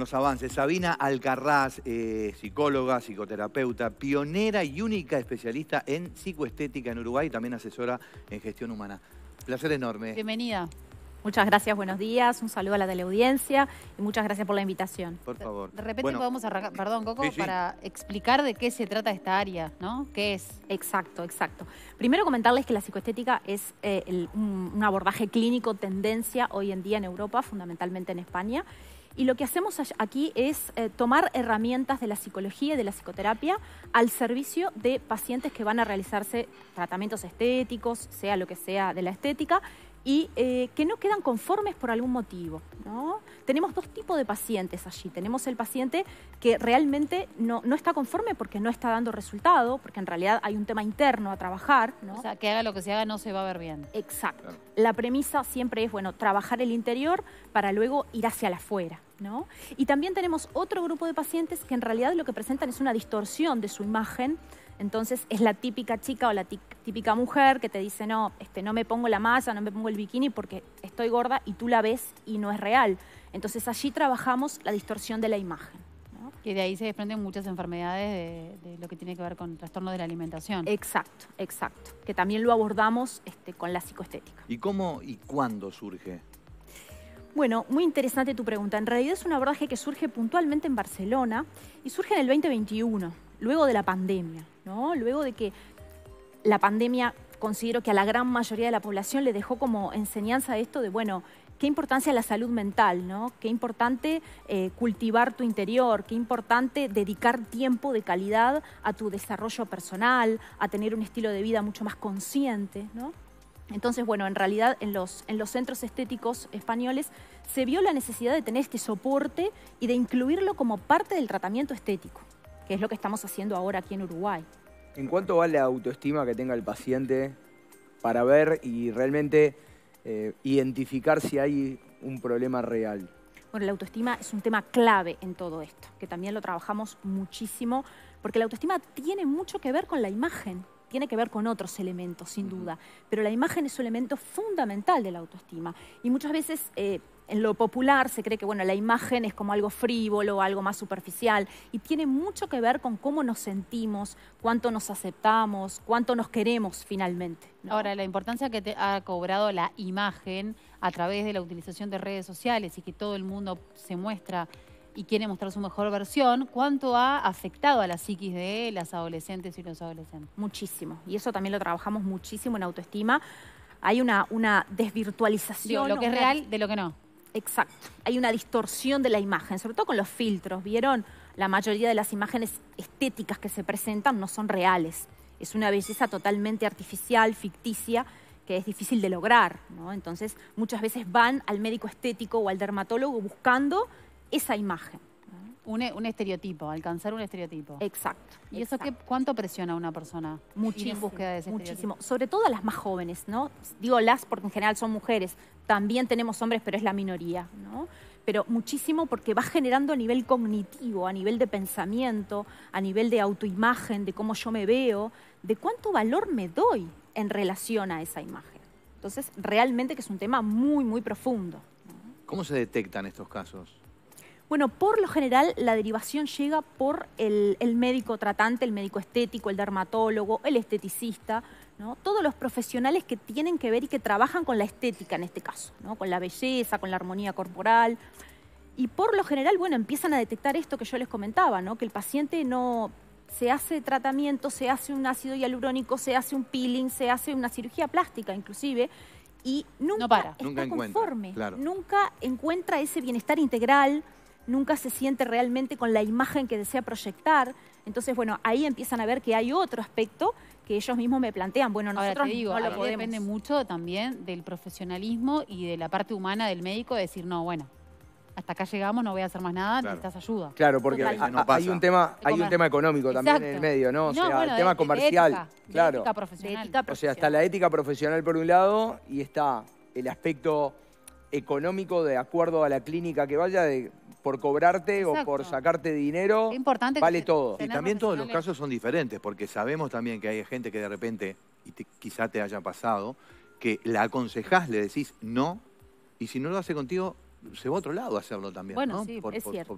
los avances. Sabina Alcarraz, eh, psicóloga, psicoterapeuta, pionera y única especialista en psicoestética en Uruguay y también asesora en gestión humana. Placer enorme. Bienvenida. Muchas gracias, buenos días, un saludo a la teleaudiencia y muchas gracias por la invitación. Por favor. De repente podemos arrancar, perdón Coco, para explicar de qué se trata esta área, ¿no? ¿Qué es? Exacto, exacto. Primero comentarles que la psicoestética es eh, un abordaje clínico tendencia hoy en día en Europa, fundamentalmente en España. Y lo que hacemos aquí es eh, tomar herramientas de la psicología y de la psicoterapia al servicio de pacientes que van a realizarse tratamientos estéticos, sea lo que sea de la estética, y eh, que no quedan conformes por algún motivo. ¿no? Tenemos dos tipos de pacientes allí. Tenemos el paciente que realmente no, está conforme porque no está dando resultado, porque en realidad hay un tema interno a trabajar. ¿no? O sea, que haga lo que se haga no se va a ver bien. Exacto. La premisa siempre es, bueno, trabajar el interior para luego ir hacia la afuera. Y también tenemos otro grupo de pacientes que en realidad lo que presentan es una distorsión de su imagen entonces es la típica chica o la típica mujer que te dice, no, este, no me pongo la masa, no me pongo el bikini porque estoy gorda y tú la ves y no es real. Entonces allí trabajamos la distorsión de la imagen. Que de ahí se desprenden muchas enfermedades de, lo que tiene que ver con el trastorno de la alimentación. Exacto, exacto. Que también lo abordamos este, con la psicoestética. ¿Y cómo y cuándo surge bueno, muy interesante tu pregunta. En realidad es un abordaje que surge puntualmente en Barcelona y surge en el 2021, luego de la pandemia. Luego de que la pandemia considero que a la gran mayoría de la población le dejó como enseñanza esto de, bueno, qué importancia la salud mental, ¿no? Qué importante eh, cultivar tu interior, qué importante dedicar tiempo de calidad a tu desarrollo personal, a tener un estilo de vida mucho más consciente, Entonces, bueno, en realidad en los centros estéticos españoles se vio la necesidad de tener este soporte y de incluirlo como parte del tratamiento estético, que es lo que estamos haciendo ahora aquí en Uruguay. ¿En cuánto vale la autoestima que tenga el paciente para ver y realmente eh, identificar si hay un problema real? Bueno, la autoestima es un tema clave en todo esto, que también lo trabajamos muchísimo, porque la autoestima tiene mucho que ver con la imagen, tiene que ver con otros elementos, sin duda, pero la imagen es un elemento fundamental de la autoestima. Y muchas veces eh, en lo popular se cree que bueno, la imagen es como algo frívolo, algo más superficial, y tiene mucho que ver con cómo nos sentimos, cuánto nos aceptamos, cuánto nos queremos finalmente. Ahora, la importancia que te ha cobrado la imagen a través de la utilización de redes sociales y que todo el mundo se muestra y quiere mostrar su mejor versión, ¿cuánto ha afectado a la psiquis de las adolescentes y los adolescentes? Muchísimo, y eso también lo trabajamos muchísimo en autoestima. Hay una, desvirtualización. De lo que es real de lo que no. Exacto, hay una distorsión de la imagen, sobre todo con los filtros, ¿vieron? La mayoría de las imágenes estéticas que se presentan no son reales, es una belleza totalmente artificial, ficticia, que es difícil de lograr, Entonces muchas veces van al médico estético o al dermatólogo buscando esa imagen. Un, estereotipo, alcanzar un estereotipo. Exacto. ¿Y eso qué, cuánto presiona a una persona? Muchísimo. muchísimo. Sobre todo a las más jóvenes, ¿no? Digo las porque en general son mujeres. También tenemos hombres, pero es la minoría, ¿no? Pero muchísimo porque va generando a nivel cognitivo, a nivel de pensamiento, a nivel de autoimagen, de cómo yo me veo, de cuánto valor me doy en relación a esa imagen. Entonces, realmente que es un tema muy, muy profundo. ¿Cómo se detectan estos casos? Bueno, por lo general la derivación llega por el, médico tratante, el médico estético, el dermatólogo, el esteticista, ¿no? todos los profesionales que tienen que ver y que trabajan con la estética en este caso, ¿no? con la belleza, con la armonía corporal. Y por lo general, bueno, empiezan a detectar esto que yo les comentaba, ¿no? que el paciente no se hace tratamiento, se hace un ácido hialurónico, se hace un peeling, se hace una cirugía plástica inclusive, y nunca está conforme, nunca encuentra ese bienestar integral, nunca se siente realmente con la imagen que desea proyectar. Entonces, bueno, ahí empiezan a ver que hay otro aspecto que ellos mismos me plantean. Bueno, nosotros Ahora te digo, lo depende mucho también del profesionalismo y de la parte humana del médico de decir, no, bueno, hasta acá llegamos, no voy a hacer más nada, necesitas ayuda. Claro, porque hay un tema, hay un tema económico también en el medio, ¿no? O sea, el tema comercial. ética, claro. De Ética profesional. O sea, está la ética profesional por un lado y está el aspecto económico de acuerdo a la clínica que vaya de por cobrarte o por sacarte dinero, vale todo. Y también todos los casos son diferentes, porque sabemos también que hay gente que de repente, y quizá te haya pasado, que la aconsejás, le decís no, y si no lo hace contigo, se va a otro lado a hacerlo también. Bueno, por,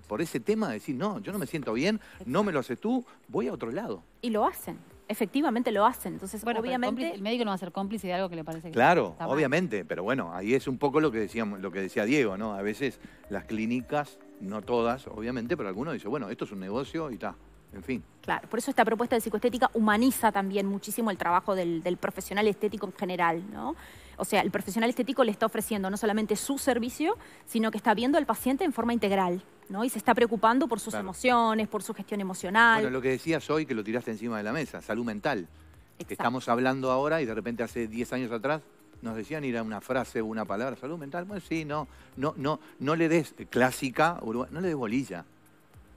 Por, ese tema de decir, no, yo no me siento bien, no me lo haces tú, voy a otro lado. Y lo hacen, efectivamente lo hacen. Entonces, bueno, obviamente. El, médico no va a ser cómplice de algo que le parece que Claro, obviamente, pero bueno, ahí es un poco lo que, decíamos, lo que decía Diego, ¿no? A veces las clínicas no todas, obviamente, pero algunos dicen, bueno, esto es un negocio y tal. En fin. Claro, por eso esta propuesta de psicoestética humaniza también muchísimo el trabajo del, profesional estético en general, ¿no? O sea, el profesional estético le está ofreciendo no solamente su servicio, sino que está viendo al paciente en forma integral, ¿no? Y se está preocupando por sus emociones, por su gestión emocional. Bueno, lo que decías hoy, que lo tiraste encima de la mesa, salud mental. Que estamos hablando ahora y de repente hace 10 años atrás nos decían ir a una frase, o una palabra, salud mental, bueno, sí, no, no, no, no le des clásica, no le des bolilla,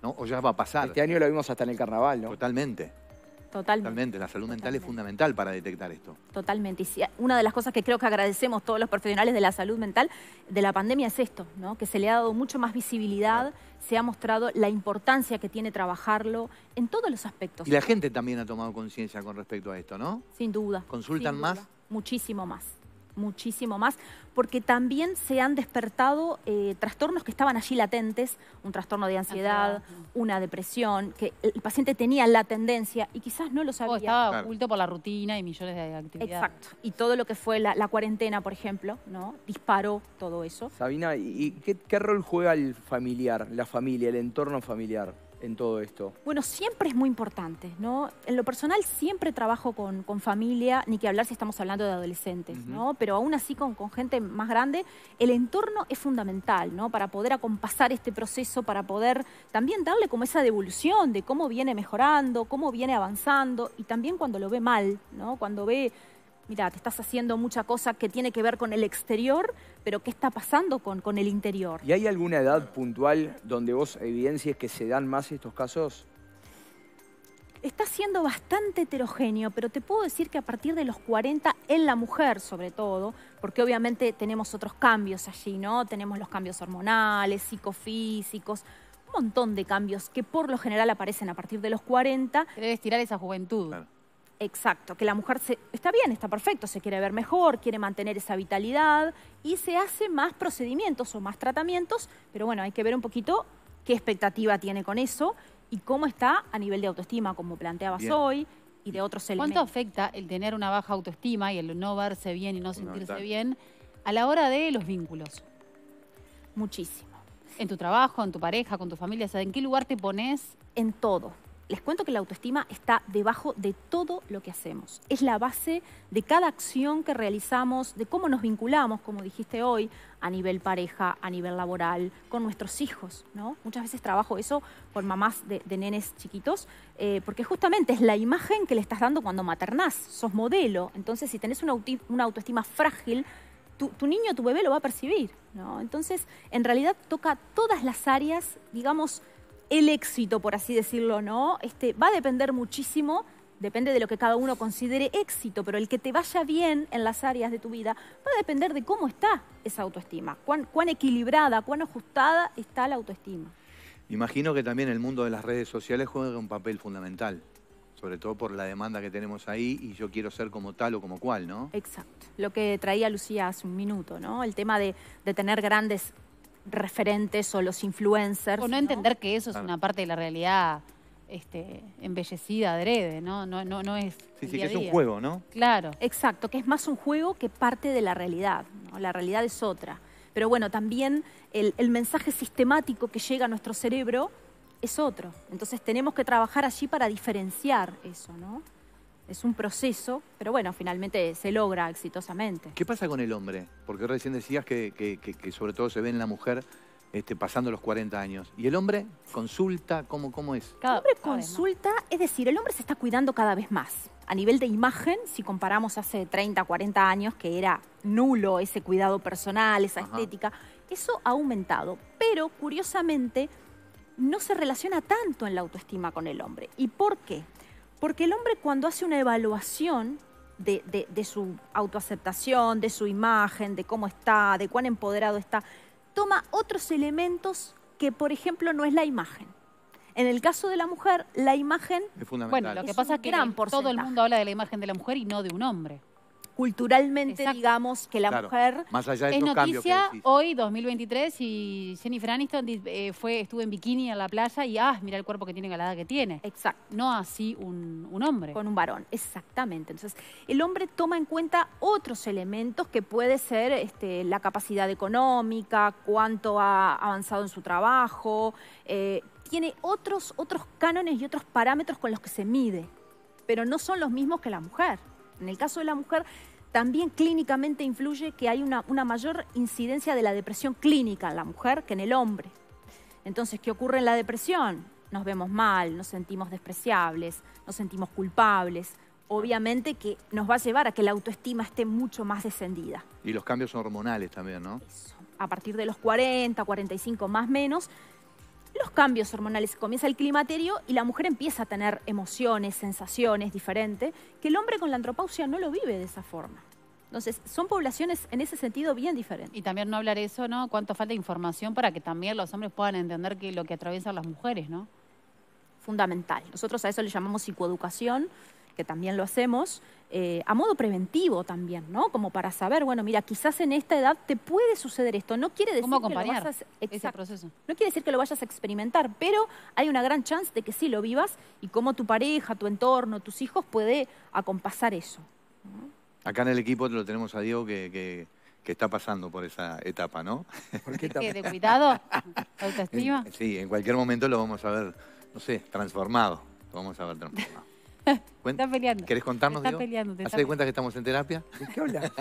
¿no? O ya va a pasar. Este año lo vimos hasta en el carnaval, ¿no? Totalmente. Totalmente. La salud mental es fundamental para detectar esto. Totalmente. Y una de las cosas que creo que agradecemos todos los profesionales de la salud mental de la pandemia es esto, ¿no? Que se le ha dado mucho más visibilidad, se ha mostrado la importancia que tiene trabajarlo en todos los aspectos. Y la gente también ha tomado conciencia con respecto a esto, ¿no? Sin duda. ¿Consultan más? Muchísimo más muchísimo más, porque también se han despertado eh, trastornos que estaban allí latentes, un trastorno de ansiedad, una depresión, que el paciente tenía la tendencia y quizás no lo oh, sabía. O estaba oculto por la rutina y millones de actividades. Exacto, y todo lo que fue la, cuarentena, por ejemplo, ¿no? disparó todo eso. Sabina, ¿y qué, qué rol juega el familiar, la familia, el entorno familiar? en todo esto? Bueno, siempre es muy importante, ¿no? En lo personal siempre trabajo con, familia, ni que hablar si estamos hablando de adolescentes, ¿no? Pero aún así con, con, gente más grande, el entorno es fundamental, ¿no? Para poder acompasar este proceso, para poder también darle como esa devolución de cómo viene mejorando, cómo viene avanzando y también cuando lo ve mal, ¿no? Cuando ve mira, te estás haciendo mucha cosa que tiene que ver con el exterior, pero ¿qué está pasando con, con el interior? ¿Y hay alguna edad puntual donde vos evidencies que se dan más estos casos? Está siendo bastante heterogéneo, pero te puedo decir que a partir de los 40, en la mujer sobre todo, porque obviamente tenemos otros cambios allí, ¿no? Tenemos los cambios hormonales, psicofísicos, un montón de cambios que por lo general aparecen a partir de los 40. Debes tirar esa juventud. Exacto, que la mujer se, está bien, está perfecto, se quiere ver mejor, quiere mantener esa vitalidad y se hace más procedimientos o más tratamientos, pero bueno, hay que ver un poquito qué expectativa tiene con eso y cómo está a nivel de autoestima, como planteabas hoy, y de otros elementos. ¿Cuánto afecta el tener una baja autoestima y el no verse bien y no sentirse bien a la hora de los vínculos? Muchísimo. ¿En tu trabajo, en tu pareja, con tu familia? ¿En qué lugar te pones? En todo les cuento que la autoestima está debajo de todo lo que hacemos. Es la base de cada acción que realizamos, de cómo nos vinculamos, como dijiste hoy, a nivel pareja, a nivel laboral, con nuestros hijos. ¿no? Muchas veces trabajo eso con mamás de, nenes chiquitos, eh, porque justamente es la imagen que le estás dando cuando maternás, sos modelo. Entonces, si tenés una, autoestima frágil, tu, tu, niño, tu bebé lo va a percibir. ¿no? Entonces, en realidad toca todas las áreas, digamos, el éxito, por así decirlo, ¿no? Este, va a depender muchísimo, depende de lo que cada uno considere éxito, pero el que te vaya bien en las áreas de tu vida va a depender de cómo está esa autoestima, cuán, equilibrada, cuán ajustada está la autoestima. Imagino que también el mundo de las redes sociales juega un papel fundamental, sobre todo por la demanda que tenemos ahí y yo quiero ser como tal o como cual, ¿no? Exacto. Lo que traía Lucía hace un minuto, ¿no? El tema de tener grandes referentes o los influencers. O no, entender que eso es una parte de la realidad este, embellecida, adrede, ¿no? No, no, no es. Sí, sí, que es un juego, ¿no? Claro. Exacto, que es más un juego que parte de la realidad. ¿no? La realidad es otra. Pero bueno, también el mensaje sistemático que llega a nuestro cerebro es otro. Entonces tenemos que trabajar allí para diferenciar eso, ¿no? es un proceso, pero bueno, finalmente se logra exitosamente. ¿Qué pasa con el hombre? Porque recién decías que, sobre todo se ve en la mujer este, pasando los 40 años. ¿Y el hombre consulta? ¿Cómo, cómo es? el hombre consulta, es decir, el hombre se está cuidando cada vez más. A nivel de imagen, si comparamos hace 30, 40 años, que era nulo ese cuidado personal, esa estética, eso ha aumentado. Pero, curiosamente, no se relaciona tanto en la autoestima con el hombre. ¿Y por qué? Porque el hombre cuando hace una evaluación de, su autoaceptación, de su imagen, de cómo está, de cuán empoderado está, toma otros elementos que, por ejemplo, no es la imagen. En el caso de la mujer, la imagen... Es fundamental. Bueno, lo que pasa es que todo el mundo habla de la imagen de la mujer y no de un hombre culturalmente, digamos, que la mujer... Más allá de es noticia hoy, 2023, y Jennifer Aniston eh, fue, estuvo en bikini en la playa y, ah, mira el cuerpo que tiene la edad que tiene. Exacto. No así un, hombre. Con un varón, exactamente. Entonces, el hombre toma en cuenta otros elementos que puede ser este, la capacidad económica, cuánto ha avanzado en su trabajo, eh, tiene otros, otros cánones y otros parámetros con los que se mide, pero no son los mismos que la mujer. En el caso de la mujer, también clínicamente influye que hay una, mayor incidencia de la depresión clínica en la mujer que en el hombre. Entonces, ¿qué ocurre en la depresión? Nos vemos mal, nos sentimos despreciables, nos sentimos culpables, obviamente que nos va a llevar a que la autoestima esté mucho más descendida. Y los cambios hormonales también, ¿no? A partir de los 40, 45 más menos, los cambios hormonales. Comienza el climaterio y la mujer empieza a tener emociones, sensaciones diferentes, que el hombre con la antropausia no lo vive de esa forma. Entonces, son poblaciones en ese sentido bien diferentes. Y también no hablar eso, ¿no? Cuánto falta de información para que también los hombres puedan entender que lo que atraviesan las mujeres, ¿no? Fundamental. Nosotros a eso le llamamos psicoeducación, que también lo hacemos, eh, a modo preventivo también, ¿no? Como para saber, bueno, mira, quizás en esta edad te puede suceder esto. No quiere decir que lo vayas, proceso? No quiere decir que lo vayas a experimentar, pero hay una gran chance de que sí lo vivas y cómo tu pareja, tu entorno, tus hijos puede acompasar eso. Acá en el equipo lo tenemos a Diego que, está pasando por esa etapa, ¿no? ¿Por ¿De cuidado? ¿Autoestima? Sí, en cualquier momento lo vamos a ver, no sé, transformado. Lo vamos a ver transformado. Están peleando. ¿Querés contarnos, Están peleando. cuenta que estamos en terapia. qué habla?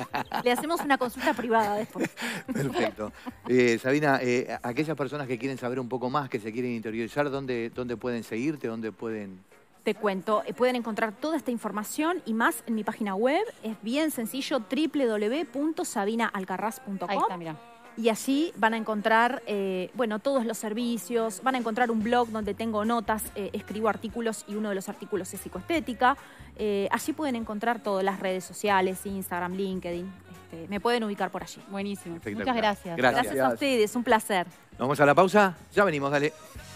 Le hacemos una consulta privada después. Perfecto. Eh, sabina, eh, aquellas personas que quieren saber un poco más, que se quieren interiorizar, ¿dónde, dónde pueden seguirte? ¿Dónde pueden...? Te cuento, eh, pueden encontrar toda esta información y más en mi página web. Es bien sencillo, www.sabinaalcarraz.com. Ahí está, mira y allí van a encontrar, eh, bueno, todos los servicios, van a encontrar un blog donde tengo notas, eh, escribo artículos y uno de los artículos es psicoestética. Eh, allí pueden encontrar todas las redes sociales, Instagram, LinkedIn. Este, me pueden ubicar por allí. Buenísimo. Muchas gracias. gracias. Gracias a ustedes, un placer. vamos a la pausa, ya venimos, dale.